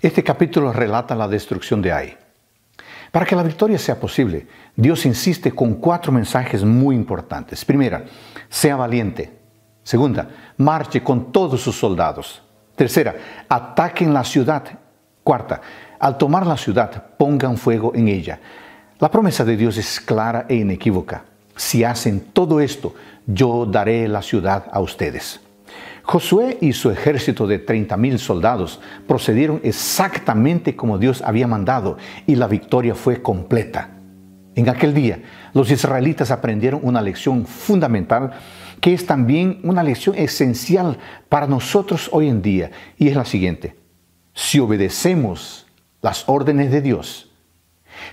Este capítulo relata la destrucción de Ai. Para que la victoria sea posible, Dios insiste con cuatro mensajes muy importantes. Primera, sea valiente. Segunda, marche con todos sus soldados. Tercera, ataquen la ciudad. Cuarta, al tomar la ciudad, pongan fuego en ella. La promesa de Dios es clara e inequívoca. Si hacen todo esto, yo daré la ciudad a ustedes. Josué y su ejército de 30.000 soldados procedieron exactamente como Dios había mandado y la victoria fue completa. En aquel día, los israelitas aprendieron una lección fundamental que es también una lección esencial para nosotros hoy en día y es la siguiente. Si obedecemos las órdenes de Dios,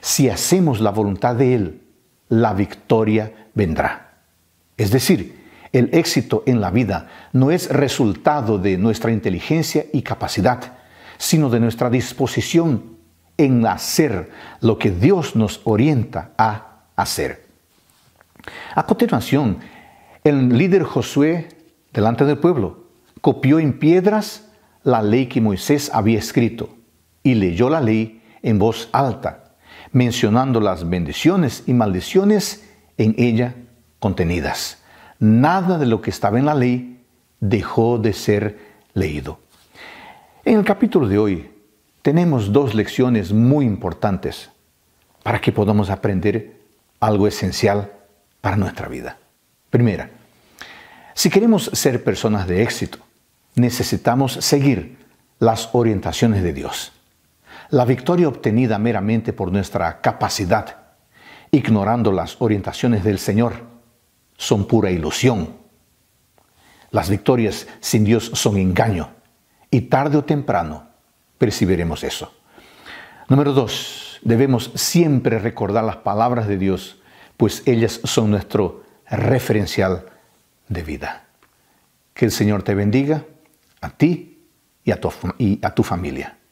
si hacemos la voluntad de Él, la victoria vendrá. Es decir, el éxito en la vida no es resultado de nuestra inteligencia y capacidad, sino de nuestra disposición en hacer lo que Dios nos orienta a hacer. A continuación, el líder Josué, delante del pueblo, copió en piedras la ley que Moisés había escrito y leyó la ley en voz alta, mencionando las bendiciones y maldiciones en ella contenidas nada de lo que estaba en la ley dejó de ser leído. En el capítulo de hoy tenemos dos lecciones muy importantes para que podamos aprender algo esencial para nuestra vida. Primera, si queremos ser personas de éxito, necesitamos seguir las orientaciones de Dios. La victoria obtenida meramente por nuestra capacidad, ignorando las orientaciones del Señor, son pura ilusión. Las victorias sin Dios son engaño y tarde o temprano percibiremos eso. Número dos, debemos siempre recordar las palabras de Dios, pues ellas son nuestro referencial de vida. Que el Señor te bendiga a ti y a tu, y a tu familia.